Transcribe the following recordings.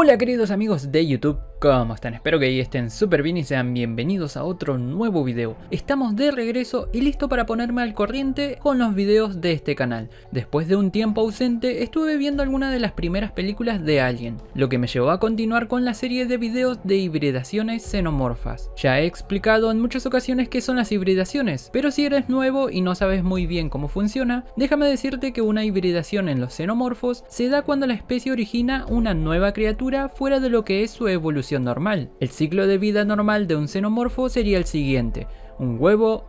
Hola queridos amigos de YouTube, ¿Cómo están? Espero que estén súper bien y sean bienvenidos a otro nuevo video. Estamos de regreso y listo para ponerme al corriente con los videos de este canal. Después de un tiempo ausente, estuve viendo algunas de las primeras películas de alguien, lo que me llevó a continuar con la serie de videos de hibridaciones xenomorfas. Ya he explicado en muchas ocasiones qué son las hibridaciones, pero si eres nuevo y no sabes muy bien cómo funciona, déjame decirte que una hibridación en los xenomorfos se da cuando la especie origina una nueva criatura fuera de lo que es su evolución normal. El ciclo de vida normal de un xenomorfo sería el siguiente. Un huevo,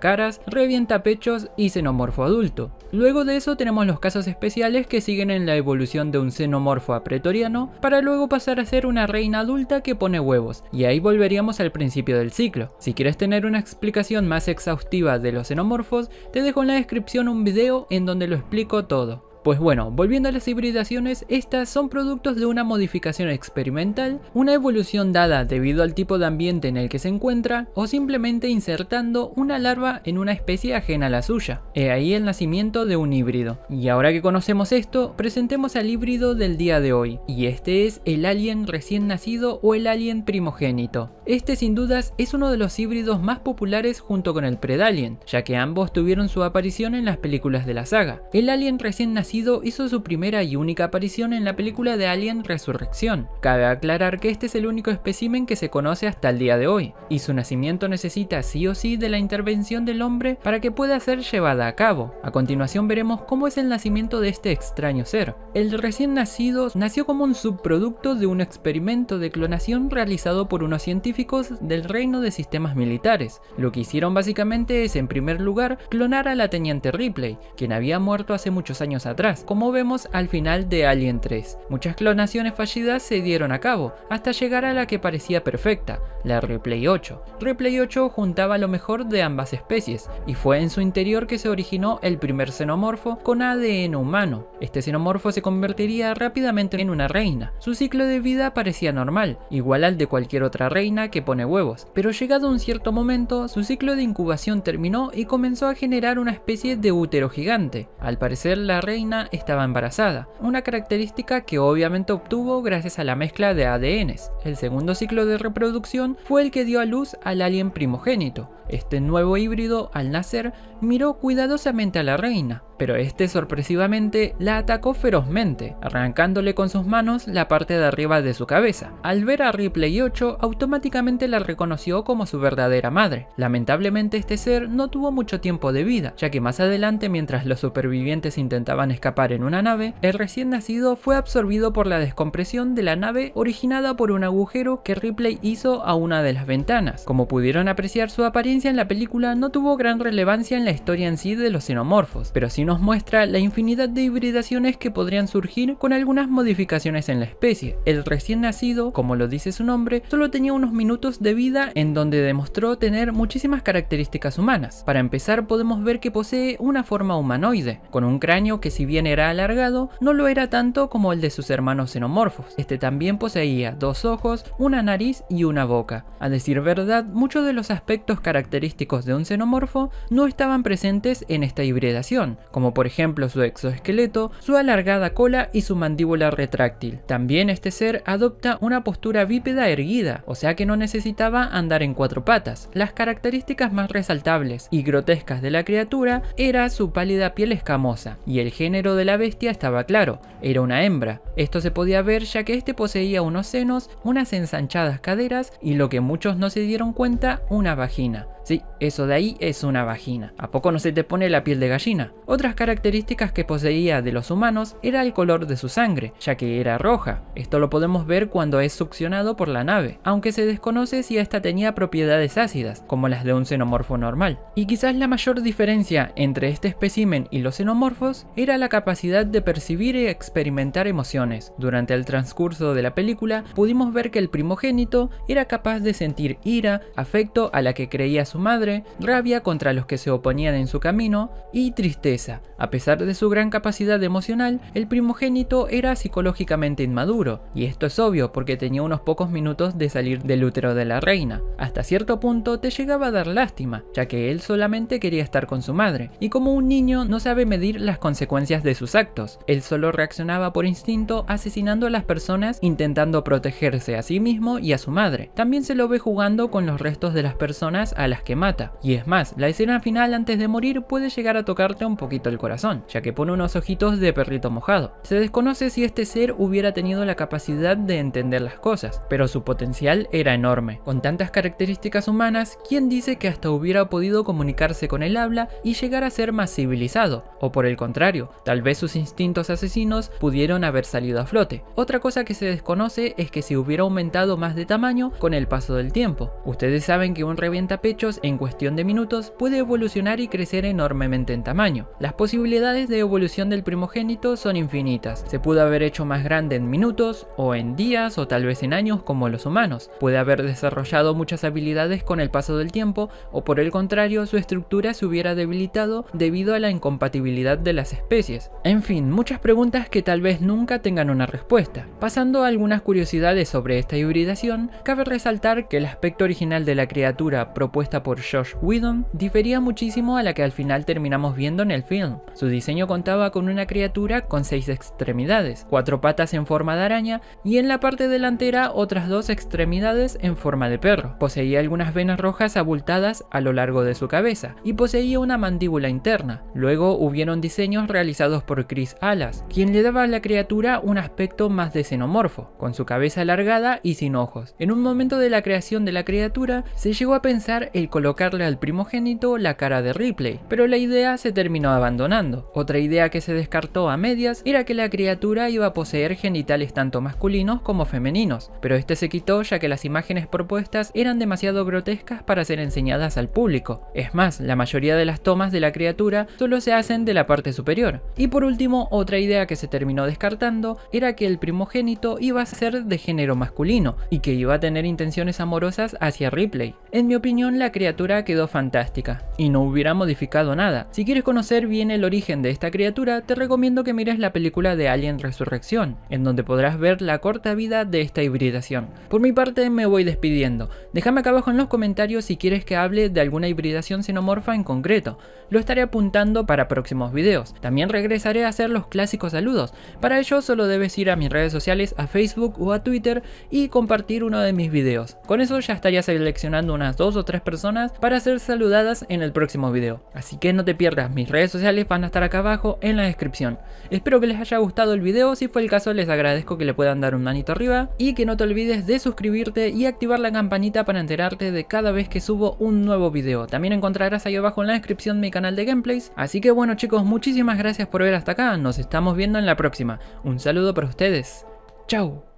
caras, revienta pechos y xenomorfo adulto. Luego de eso tenemos los casos especiales que siguen en la evolución de un xenomorfo a pretoriano para luego pasar a ser una reina adulta que pone huevos, y ahí volveríamos al principio del ciclo. Si quieres tener una explicación más exhaustiva de los xenomorfos, te dejo en la descripción un video en donde lo explico todo. Pues bueno, volviendo a las hibridaciones, estas son productos de una modificación experimental, una evolución dada debido al tipo de ambiente en el que se encuentra, o simplemente insertando una larva en una especie ajena a la suya. He ahí el nacimiento de un híbrido. Y ahora que conocemos esto, presentemos al híbrido del día de hoy, y este es el alien recién nacido o el alien primogénito. Este sin dudas es uno de los híbridos más populares junto con el Predalien, ya que ambos tuvieron su aparición en las películas de la saga. El alien recién nacido hizo su primera y única aparición en la película de Alien Resurrección. Cabe aclarar que este es el único espécimen que se conoce hasta el día de hoy, y su nacimiento necesita sí o sí de la intervención del hombre para que pueda ser llevada a cabo. A continuación veremos cómo es el nacimiento de este extraño ser. El recién nacido nació como un subproducto de un experimento de clonación realizado por unos científicos del reino de sistemas militares. Lo que hicieron básicamente es en primer lugar clonar a la teniente Ripley, quien había muerto hace muchos años atrás como vemos al final de Alien 3. Muchas clonaciones fallidas se dieron a cabo, hasta llegar a la que parecía perfecta, la Replay 8. Replay 8 juntaba lo mejor de ambas especies, y fue en su interior que se originó el primer xenomorfo con ADN humano. Este xenomorfo se convertiría rápidamente en una reina. Su ciclo de vida parecía normal, igual al de cualquier otra reina que pone huevos, pero llegado un cierto momento, su ciclo de incubación terminó y comenzó a generar una especie de útero gigante. Al parecer, la reina estaba embarazada, una característica que obviamente obtuvo gracias a la mezcla de ADN El segundo ciclo de reproducción fue el que dio a luz al alien primogénito. Este nuevo híbrido, al nacer, miró cuidadosamente a la reina, pero este sorpresivamente la atacó ferozmente, arrancándole con sus manos la parte de arriba de su cabeza. Al ver a Ripley 8, automáticamente la reconoció como su verdadera madre. Lamentablemente este ser no tuvo mucho tiempo de vida, ya que más adelante mientras los supervivientes intentaban escapar en una nave, el recién nacido fue absorbido por la descompresión de la nave originada por un agujero que Ripley hizo a una de las ventanas. Como pudieron apreciar, su apariencia en la película no tuvo gran relevancia en la historia en sí de los xenomorfos, pero sí no nos muestra la infinidad de hibridaciones que podrían surgir con algunas modificaciones en la especie. El recién nacido, como lo dice su nombre, solo tenía unos minutos de vida en donde demostró tener muchísimas características humanas. Para empezar podemos ver que posee una forma humanoide, con un cráneo que si bien era alargado, no lo era tanto como el de sus hermanos xenomorfos. Este también poseía dos ojos, una nariz y una boca. A decir verdad, muchos de los aspectos característicos de un xenomorfo no estaban presentes en esta hibridación, como por ejemplo su exoesqueleto, su alargada cola y su mandíbula retráctil. También este ser adopta una postura bípeda erguida, o sea que no necesitaba andar en cuatro patas. Las características más resaltables y grotescas de la criatura era su pálida piel escamosa, y el género de la bestia estaba claro, era una hembra. Esto se podía ver ya que este poseía unos senos, unas ensanchadas caderas y lo que muchos no se dieron cuenta, una vagina. Sí, eso de ahí es una vagina. ¿A poco no se te pone la piel de gallina? Otras características que poseía de los humanos era el color de su sangre, ya que era roja. Esto lo podemos ver cuando es succionado por la nave, aunque se desconoce si esta tenía propiedades ácidas, como las de un xenomorfo normal. Y quizás la mayor diferencia entre este espécimen y los xenomorfos era la capacidad de percibir y experimentar emociones. Durante el transcurso de la película pudimos ver que el primogénito era capaz de sentir ira, afecto a la que creía su su madre, rabia contra los que se oponían en su camino y tristeza. A pesar de su gran capacidad emocional, el primogénito era psicológicamente inmaduro, y esto es obvio porque tenía unos pocos minutos de salir del útero de la reina. Hasta cierto punto te llegaba a dar lástima, ya que él solamente quería estar con su madre, y como un niño no sabe medir las consecuencias de sus actos, él solo reaccionaba por instinto asesinando a las personas intentando protegerse a sí mismo y a su madre. También se lo ve jugando con los restos de las personas a las que mata. Y es más, la escena final antes de morir puede llegar a tocarte un poquito el corazón, ya que pone unos ojitos de perrito mojado. Se desconoce si este ser hubiera tenido la capacidad de entender las cosas, pero su potencial era enorme. Con tantas características humanas, ¿quién dice que hasta hubiera podido comunicarse con el habla y llegar a ser más civilizado? O por el contrario, tal vez sus instintos asesinos pudieron haber salido a flote. Otra cosa que se desconoce es que si hubiera aumentado más de tamaño con el paso del tiempo. Ustedes saben que un revientapecho en cuestión de minutos puede evolucionar y crecer enormemente en tamaño. Las posibilidades de evolución del primogénito son infinitas. Se pudo haber hecho más grande en minutos o en días o tal vez en años como los humanos. Puede haber desarrollado muchas habilidades con el paso del tiempo o por el contrario su estructura se hubiera debilitado debido a la incompatibilidad de las especies. En fin, muchas preguntas que tal vez nunca tengan una respuesta. Pasando a algunas curiosidades sobre esta hibridación, cabe resaltar que el aspecto original de la criatura propuesta por Josh Whedon difería muchísimo a la que al final terminamos viendo en el film. Su diseño contaba con una criatura con seis extremidades, cuatro patas en forma de araña y en la parte delantera otras dos extremidades en forma de perro. Poseía algunas venas rojas abultadas a lo largo de su cabeza y poseía una mandíbula interna. Luego hubieron diseños realizados por Chris Alas, quien le daba a la criatura un aspecto más de xenomorfo, con su cabeza alargada y sin ojos. En un momento de la creación de la criatura, se llegó a pensar el colocarle al primogénito la cara de Ripley, pero la idea se terminó abandonando. Otra idea que se descartó a medias era que la criatura iba a poseer genitales tanto masculinos como femeninos, pero este se quitó ya que las imágenes propuestas eran demasiado grotescas para ser enseñadas al público. Es más, la mayoría de las tomas de la criatura solo se hacen de la parte superior. Y por último, otra idea que se terminó descartando era que el primogénito iba a ser de género masculino y que iba a tener intenciones amorosas hacia Ripley. En mi opinión, la criatura criatura quedó fantástica, y no hubiera modificado nada. Si quieres conocer bien el origen de esta criatura, te recomiendo que mires la película de Alien Resurrección, en donde podrás ver la corta vida de esta hibridación. Por mi parte me voy despidiendo, déjame acá abajo en los comentarios si quieres que hable de alguna hibridación xenomorfa en concreto, lo estaré apuntando para próximos videos. También regresaré a hacer los clásicos saludos, para ello solo debes ir a mis redes sociales, a Facebook o a Twitter y compartir uno de mis videos. Con eso ya estaría seleccionando unas dos o tres personas para ser saludadas en el próximo video. Así que no te pierdas, mis redes sociales van a estar acá abajo en la descripción. Espero que les haya gustado el video, si fue el caso les agradezco que le puedan dar un manito arriba y que no te olvides de suscribirte y activar la campanita para enterarte de cada vez que subo un nuevo video. También encontrarás ahí abajo en la descripción mi canal de gameplays. Así que bueno chicos, muchísimas gracias por ver hasta acá, nos estamos viendo en la próxima. Un saludo para ustedes. ¡Chao!